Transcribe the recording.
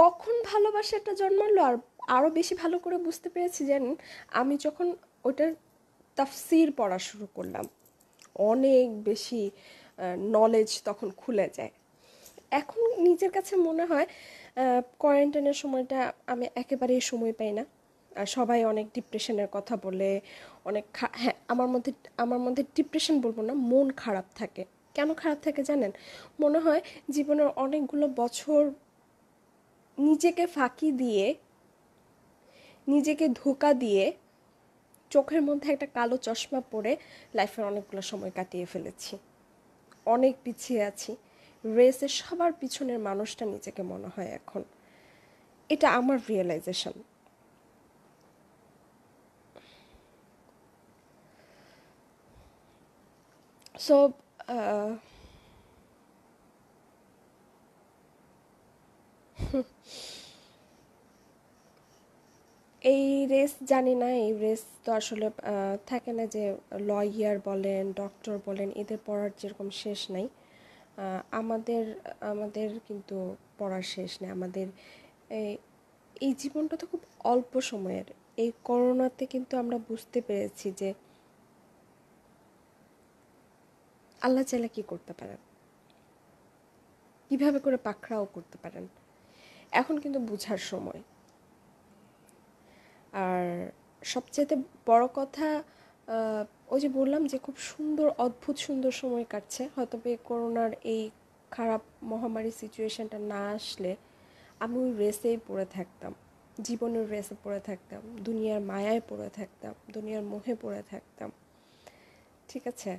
কখন ভালোবাসাটা জন্মালো আর আরও বেশি ভালো করে বুঝতে পেরেছি জানেন আমি যখন ওটার তাফসির পড়া শুরু করলাম অনেক বেশি নলেজ তখন খুলে যায় এখন নিজের কাছে মনে হয় কোয়ারেন্টাইনের সময়টা আমি একেবারেই সময় পাই না আর সবাই অনেক ডিপ্রেশনের কথা বলে অনেক হ্যাঁ আমার মধ্যে আমার মধ্যে ডিপ্রেশন বলবো না মন খারাপ থাকে কেন খারাপ থাকে জানেন মনে হয় জীবনের অনেকগুলো বছর নিজেকে ফাঁকি দিয়ে নিজেকে ধোকা দিয়ে চোখের মধ্যে একটা কালো চশমা পরে লাইফের অনেকগুলো সময় কাটিয়ে ফেলেছি অনেক পিছিয়ে আছি রেসে সবার পিছনের মানুষটা নিজেকে মনে হয় এখন এটা আমার রিয়েলাইজেশন সো এই রেস জানি না এই রেস তো আসলে থাকে না যে লয়ার বলেন ডক্টর বলেন এদের পড়ার যেরকম শেষ নাই আমাদের আমাদের কিন্তু পড়ার শেষ নেই আমাদের এই জীবনটা তো খুব অল্প সময়ের এই করোনাতে কিন্তু আমরা বুঝতে পেরেছি যে আল্লাহ চাইলে কী করতে পারেন কিভাবে করে পাখড়াও করতে পারেন এখন কিন্তু বুঝার সময় আর সবচেয়ে বড় কথা ওই যে বললাম যে খুব সুন্দর অদ্ভুত সুন্দর সময় কাটছে হয়তো এই করোনার এই খারাপ মহামারী সিচুয়েশানটা না আসলে আমি ওই রেসেই পড়ে থাকতাম জীবনের রেসে পড়ে থাকতাম দুনিয়ার মায়ায় পড়ে থাকতাম দুনিয়ার মোহে পড়ে থাকতাম ঠিক আছে